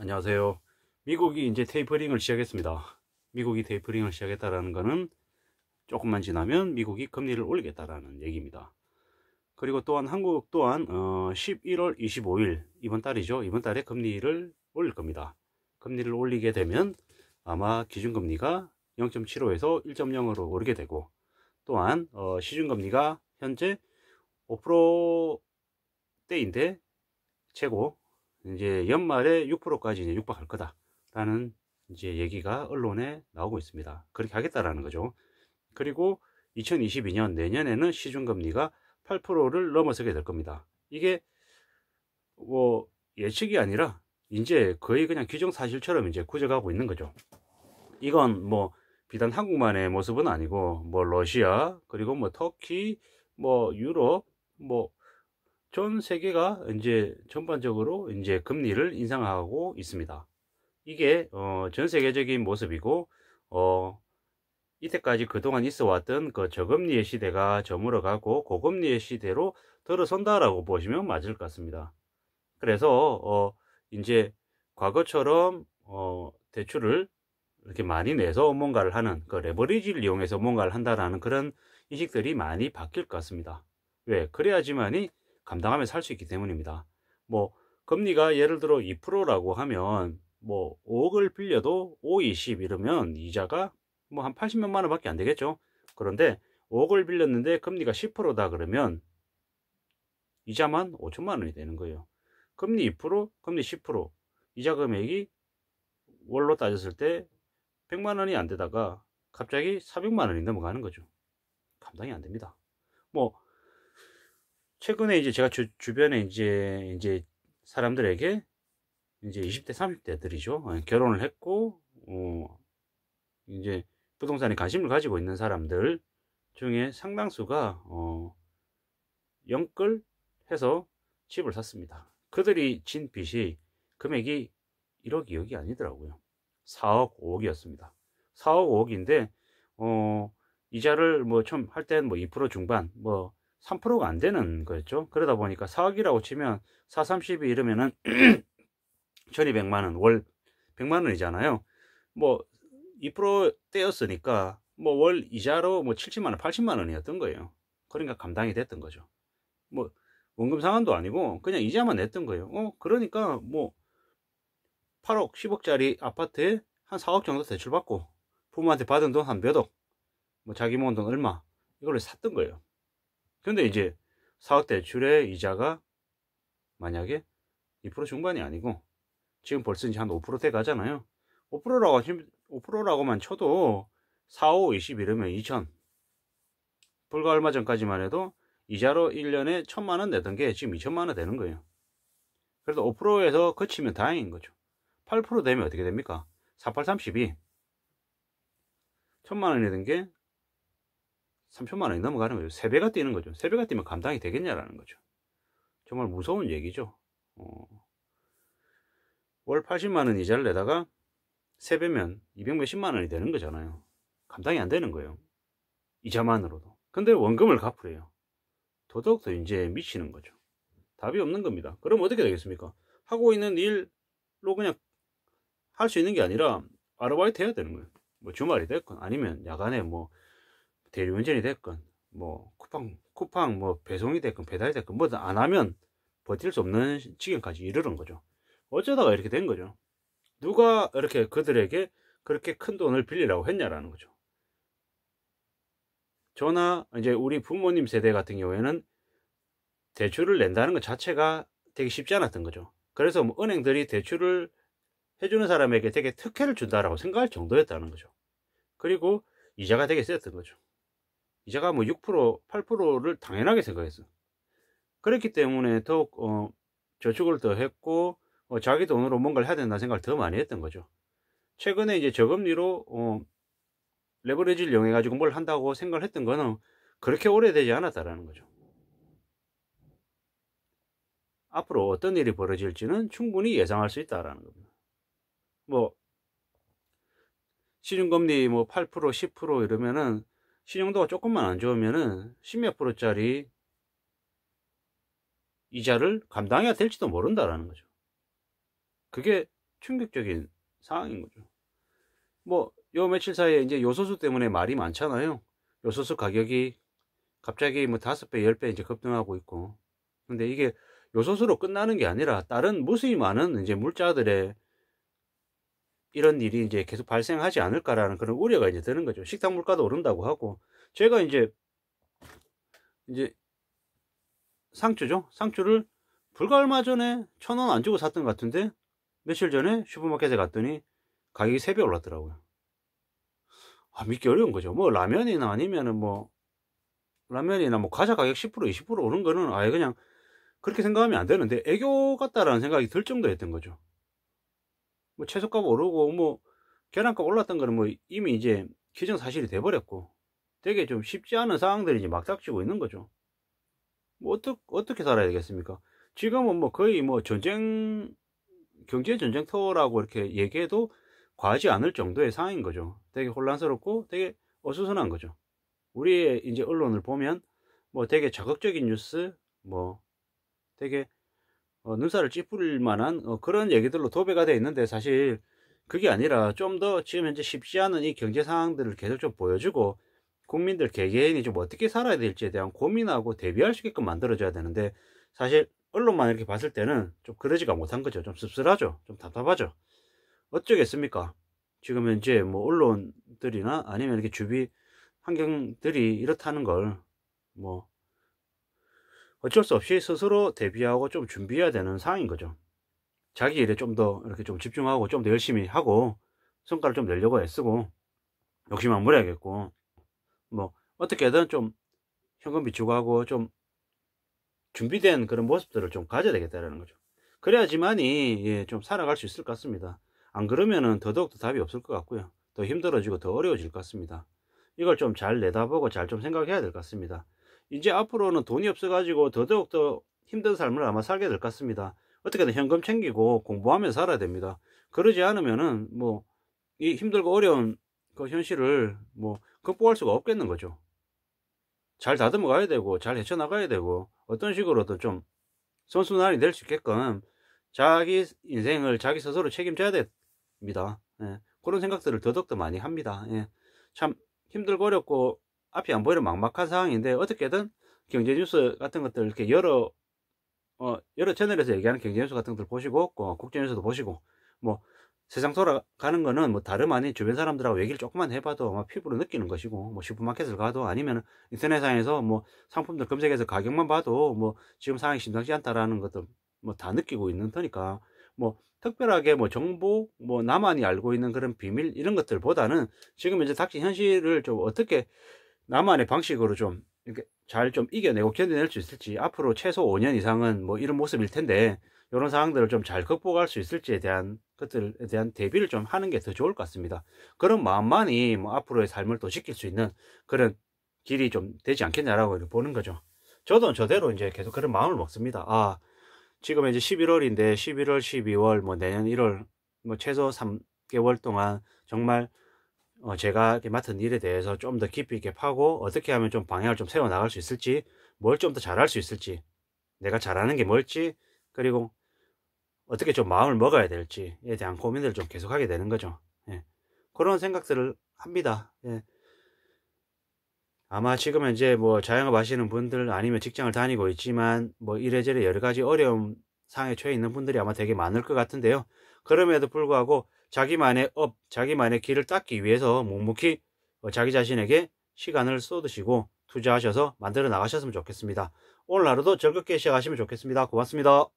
안녕하세요. 미국이 이제 테이퍼링을 시작했습니다. 미국이 테이퍼링을 시작했다라는 것은 조금만 지나면 미국이 금리를 올리겠다라는 얘기입니다. 그리고 또한 한국 또한 어 11월 25일 이번 달이죠. 이번 달에 금리를 올릴 겁니다. 금리를 올리게 되면 아마 기준금리가 0.75에서 1.0으로 오르게 되고 또한 어 시중금리가 현재 5%대인데 최고 이제 연말에 6%까지 이제 육박할 거다라는 이제 얘기가 언론에 나오고 있습니다. 그렇게 하겠다라는 거죠. 그리고 2022년 내년에는 시중금리가 8%를 넘어서게 될 겁니다. 이게 뭐 예측이 아니라 이제 거의 그냥 규정사실처럼 이제 구져가고 있는 거죠. 이건 뭐 비단 한국만의 모습은 아니고 뭐 러시아 그리고 뭐 터키 뭐 유럽 뭐전 세계가 이제 전반적으로 이제 금리를 인상하고 있습니다. 이게 어, 전 세계적인 모습이고 어, 이때까지 그동안 있어 왔던 그 저금리의 시대가 저물어가고 고금리의 시대로 들어선다라고 보시면 맞을 것 같습니다. 그래서 어, 이제 과거처럼 어, 대출을 이렇게 많이 내서 뭔가를 하는 그 레버리지를 이용해서 뭔가를 한다라는 그런 인식들이 많이 바뀔 것 같습니다. 왜? 그래야지만이 감당하며 살 수 있기 때문입니다. 뭐 금리가 예를 들어 2%라고 하면 뭐 5억을 빌려도 5,20 이러면 이자가 뭐 한 80몇만 원밖에 안 되겠죠. 그런데 5억을 빌렸는데 금리가 10%다 그러면 이자만 5천만 원이 되는 거예요. 금리 2%, 금리 10%, 이자 금액이 월로 따졌을 때 100만 원이 안 되다가 갑자기 400만 원이 넘어가는 거죠. 감당이 안 됩니다. 뭐 최근에 이제 제가 주, 주변에 이제 이제 사람들에게 이제 20대, 30대들이죠. 예, 결혼을 했고 어, 이제 부동산에 관심을 가지고 있는 사람들 중에 상당수가 어, 영끌 해서 집을 샀습니다. 그들이 진 빚이 금액이 1억 2억이 아니더라고요. 4억 5억이었습니다. 4억 5억인데 어, 이자를 뭐 처음 할 때는 뭐2% 중반 뭐 3%가 안 되는 거였죠. 그러다 보니까 4억이라고 치면 4 3 2이 이러면은 1200만 원, 월 100만 원이잖아요. 뭐 2% 떼었으니까 뭐 월 이자로 뭐 70만 원, 80만 원이었던 거예요. 그러니까 감당이 됐던 거죠. 뭐 원금 상환도 아니고 그냥 이자만 냈던 거예요. 어, 그러니까 뭐 8억, 10억짜리 아파트에 한 4억 정도 대출받고 부모한테 받은 돈 한 몇억, 뭐 자기 모은 돈 얼마 이걸로 샀던 거예요. 근데 이제 사학 대출의 이자가 만약에 2% 중반이 아니고 지금 벌써 이제 한 5 돼 가잖아요. 5%라고 5%라고만 쳐도 4, 5, 20 이러면 2천. 불과 얼마 전까지만 해도 이자로 1년에 1천만 원 내던 게 지금 2천만 원 되는 거예요. 그래서 5%에서 그치면 다행인 거죠. 8% 되면 어떻게 됩니까? 4832. 천만 원이 든게 3천만 원이 넘어가는 거죠. 3배가 뛰는 거죠. 3배가 뛰면 감당이 되겠냐라는 거죠. 정말 무서운 얘기죠. 어. 월 80만 원 이자를 내다가 3배면 2 0 0만 원이 되는 거잖아요. 감당이 안 되는 거예요. 이자만으로도. 근데 원금을 갚으래요. 더더욱더 이제 미치는 거죠. 답이 없는 겁니다. 그럼 어떻게 되겠습니까? 하고 있는 일로 그냥 할 수 있는 게 아니라 아르바이트 해야 되는 거예요. 뭐 주말이 됐건 아니면 야간에 뭐 대리운전이 됐건 뭐 쿠팡 쿠팡 뭐 배송이 됐건 배달이 됐건 뭐든 안 하면 버틸 수 없는 지경까지 이르는 거죠. 어쩌다가 이렇게 된 거죠. 누가 이렇게 그들에게 그렇게 큰 돈을 빌리라고 했냐라는 거죠. 저나 이제 우리 부모님 세대 같은 경우에는 대출을 낸다는 것 자체가 되게 쉽지 않았던 거죠. 그래서 뭐 은행들이 대출을 해주는 사람에게 되게 특혜를 준다라고 생각할 정도였다는 거죠. 그리고 이자가 되게 셌던 거죠. 제가뭐 6%, 8%를 당연하게 생각했어. 그렇기 때문에 더욱 어, 저축을 더 했고 어, 자기 돈으로 뭔가를 해야 된다는 생각을 더 많이 했던 거죠. 최근에 이제 저금리로 어, 레버리지를 이용해 가지고 뭘 한다고 생각을 했던 거는 그렇게 오래되지 않았다라는 거죠. 앞으로 어떤 일이 벌어질지는 충분히 예상할 수 있다라는 겁니다. 뭐 시중금리 뭐8% 10% 이러면은 신용도가 조금만 안 좋으면은 10몇 프로짜리 이자를 감당해야 될지도 모른다라는 거죠. 그게 충격적인 상황인 거죠. 뭐, 요 며칠 사이에 이제 요소수 때문에 말이 많잖아요. 요소수 가격이 갑자기 뭐 다섯 배, 열 배 이제 급등하고 있고. 근데 이게 요소수로 끝나는 게 아니라 다른 무수히 많은 이제 물자들의 이런 일이 이제 계속 발생하지 않을까라는 그런 우려가 이제 드는 거죠. 식당 물가도 오른다고 하고 제가 이제 이제 상추죠. 상추를 불과 얼마 전에 천 원 안 주고 샀던 것 같은데 며칠 전에 슈퍼마켓에 갔더니 가격이 세 배 올랐더라고요. 아, 믿기 어려운 거죠. 뭐 라면이나 아니면은 뭐 라면이나 뭐 과자 가격 10% 20% 오른 거는 아예 그냥 그렇게 생각하면 안 되는데 애교 같다라는 생각이 들 정도였던 거죠. 뭐 채소값 오르고 뭐 계란값 올랐던 거는 뭐 이미 이제 기정사실이 돼버렸고 되게 좀 쉽지 않은 상황들이 이제 막 닥치고 있는 거죠. 뭐 어떻게 어떻게 살아야 되겠습니까? 지금은 뭐 거의 뭐 전쟁 경제 전쟁터라고 이렇게 얘기해도 과하지 않을 정도의 상황인 거죠. 되게 혼란스럽고 되게 어수선한 거죠. 우리의 이제 언론을 보면 뭐 되게 자극적인 뉴스, 뭐 되게 어, 눈살을 찌푸릴 만한 어, 그런 얘기들로 도배가 돼 있는데 사실 그게 아니라 좀 더 지금 현재 쉽지 않은 이 경제 상황들을 계속 좀 보여주고 국민들 개개인이 좀 어떻게 살아야 될지에 대한 고민하고 대비할 수 있게끔 만들어줘야 되는데 사실 언론만 이렇게 봤을 때는 좀 그러지가 못한 거죠. 좀 씁쓸하죠. 좀 답답하죠. 어쩌겠습니까? 지금 현재 뭐 언론들이나 아니면 이렇게 주비 환경들이 이렇다는 걸뭐 어쩔 수 없이 스스로 대비하고 좀 준비해야 되는 상황인 거죠. 자기 일에 좀 더 이렇게 좀 집중하고 좀 더 열심히 하고 성과를 좀 내려고 애쓰고 욕심 안 부려야겠고 뭐 어떻게든 좀 현금 비축하고 좀 준비된 그런 모습들을 좀 가져야 되겠다라는 거죠. 그래야지만이 예, 좀 살아갈 수 있을 것 같습니다. 안 그러면은 더더욱 더 답이 없을 것 같고요. 더 힘들어지고 더 어려워질 것 같습니다. 이걸 좀 잘 내다보고 잘 좀 생각해야 될 것 같습니다. 이제 앞으로는 돈이 없어가지고 더더욱더 힘든 삶을 아마 살게 될 것 같습니다. 어떻게든 현금 챙기고 공부하며 살아야 됩니다. 그러지 않으면은 뭐 이 힘들고 어려운 그 현실을 뭐 극복할 수가 없겠는 거죠. 잘 다듬어 가야 되고 잘 헤쳐나가야 되고 어떤 식으로든 좀 선순환이 될 수 있게끔 자기 인생을 자기 스스로 책임져야 됩니다. 예, 그런 생각들을 더더욱더 많이 합니다. 예, 참 힘들고 어렵고 앞이 안 보이는 막막한 상황인데 어떻게든 경제 뉴스 같은 것들 이렇게 여러 어, 여러 채널에서 얘기하는 경제 뉴스 같은 것들 보시고 어, 국제 뉴스도 보시고 뭐 세상 돌아가는 거는 뭐 다름 아닌 주변 사람들하고 얘기를 조금만 해봐도 아마 피부로 느끼는 것이고 뭐 슈퍼마켓을 가도 아니면 인터넷상에서 뭐 상품들 검색해서 가격만 봐도 뭐 지금 상황이 심상치 않다라는 것도뭐 다 느끼고 있는 터니까 뭐 특별하게 뭐 정보 뭐 나만이 알고 있는 그런 비밀 이런 것들보다는 지금 이제 닥친 현실을 좀 어떻게 나만의 방식으로 좀 이렇게 잘 좀 이겨내고 견뎌낼 수 있을지 앞으로 최소 5년 이상은 뭐 이런 모습일 텐데 이런 상황들을 좀 잘 극복할 수 있을지에 대한 것들에 대한 대비를 좀 하는 게 더 좋을 것 같습니다. 그런 마음만이 뭐 앞으로의 삶을 또 지킬 수 있는 그런 길이 좀 되지 않겠냐라고 보는 거죠. 저도 저대로 이제 계속 그런 마음을 먹습니다. 아, 지금 이제 11월인데 11월, 12월, 뭐 내년 1월, 뭐 최소 3개월 동안 정말 어 제가 맡은 일에 대해서 좀 더 깊이 있게 파고 어떻게 하면 좀 방향을 좀 세워 나갈 수 있을지 뭘 좀 더 잘할 수 있을지 내가 잘하는 게 뭘지 그리고 어떻게 좀 마음을 먹어야 될지에 대한 고민을 좀 계속하게 되는 거죠. 예. 그런 생각들을 합니다. 예. 아마 지금 현재 뭐 자영업 하시는 분들 아니면 직장을 다니고 있지만 뭐 이래저래 여러 가지 어려움 상에 처해 있는 분들이 아마 되게 많을 것 같은데요. 그럼에도 불구하고 자기만의 업, 자기만의 길을 닦기 위해서 묵묵히 어, 자기 자신에게 시간을 쏟으시고 투자하셔서 만들어 나가셨으면 좋겠습니다. 오늘 하루도 적극 게시하시면 좋겠습니다. 고맙습니다.